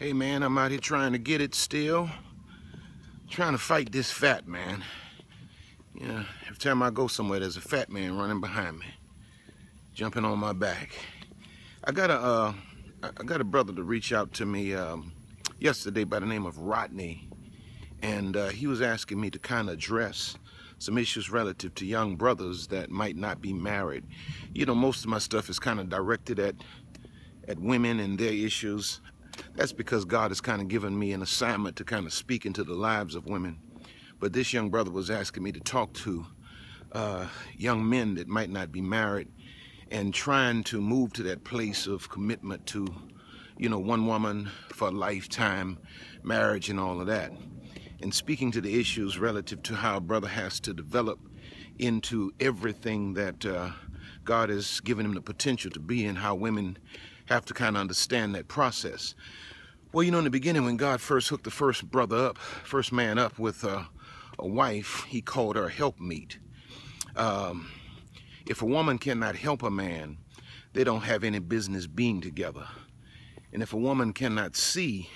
Hey man, I'm out here trying to get it still. Trying to fight this fat man. You know, every time I go somewhere, there's a fat man running behind me, jumping on my back. I got a, uh, I got a brother to reach out to me um, yesterday by the name of Rodney, and uh, he was asking me to kind of address some issues relative to young brothers that might not be married. You know, most of my stuff is kind of directed at at women and their issues. That's because God has kind of given me an assignment to kind of speak into the lives of women. But this young brother was asking me to talk to uh, young men that might not be married and trying to move to that place of commitment to, you know, one woman for a lifetime, marriage, and all of that. And speaking to the issues relative to how a brother has to develop into everything that uh, God has given him the potential to be and how women have to kind of understand that process. Well, you know, in the beginning, when God first hooked the first brother up, first man up with a wife, he called her helpmeet. Um, if a woman cannot help a man, they don't have any business being together. And if a woman cannot see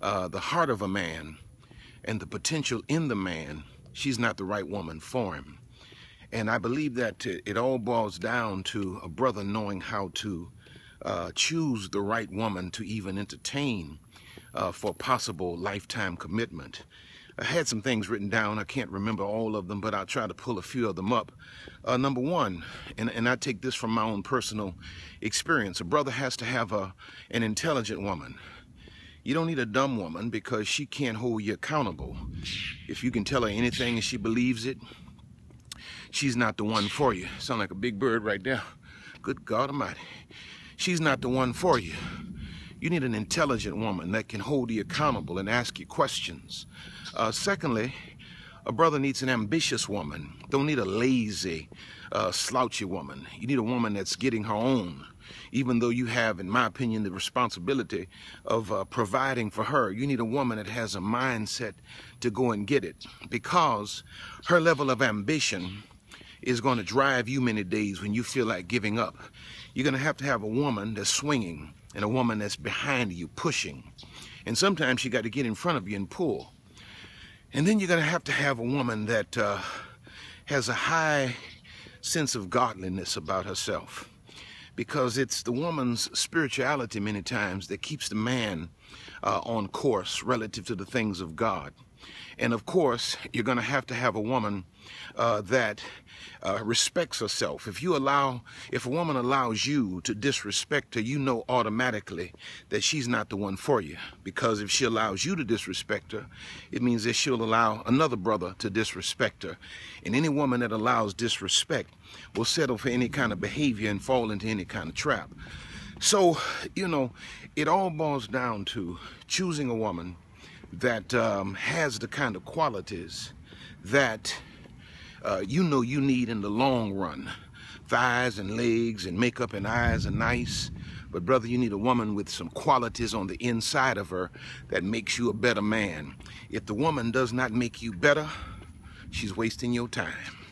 uh, the heart of a man and the potential in the man, she's not the right woman for him. And I believe that it all boils down to a brother knowing how to uh, choose the right woman to even entertain uh, for possible lifetime commitment. I had some things written down. I can't remember all of them, but I'll try to pull a few of them up. Uh, number one, and, and I take this from my own personal experience, a brother has to have a, an intelligent woman. You don't need a dumb woman because she can't hold you accountable. If you can tell her anything and she believes it, she's not the one for you. Sound like a big bird right there. Good God Almighty she's not the one for you. You need an intelligent woman that can hold you accountable and ask you questions. Uh, secondly, a brother needs an ambitious woman. Don't need a lazy, uh, slouchy woman. You need a woman that's getting her own. Even though you have, in my opinion, the responsibility of uh, providing for her, you need a woman that has a mindset to go and get it because her level of ambition is going to drive you many days when you feel like giving up. You're going to have to have a woman that's swinging and a woman that's behind you pushing. And sometimes you got to get in front of you and pull. And then you're going to have to have a woman that uh, has a high sense of godliness about herself. Because it's the woman's spirituality many times that keeps the man uh, on course relative to the things of God. And of course, you're going to have to have a woman uh, that uh, respects herself. If you allow, if a woman allows you to disrespect her, you know automatically that she's not the one for you. Because if she allows you to disrespect her, it means that she'll allow another brother to disrespect her. And any woman that allows disrespect will settle for any kind of behavior and fall into any kind of trap. So, you know, it all boils down to choosing a woman that um, has the kind of qualities that uh, you know you need in the long run. Thighs and legs and makeup and eyes are nice, but brother, you need a woman with some qualities on the inside of her that makes you a better man. If the woman does not make you better, she's wasting your time.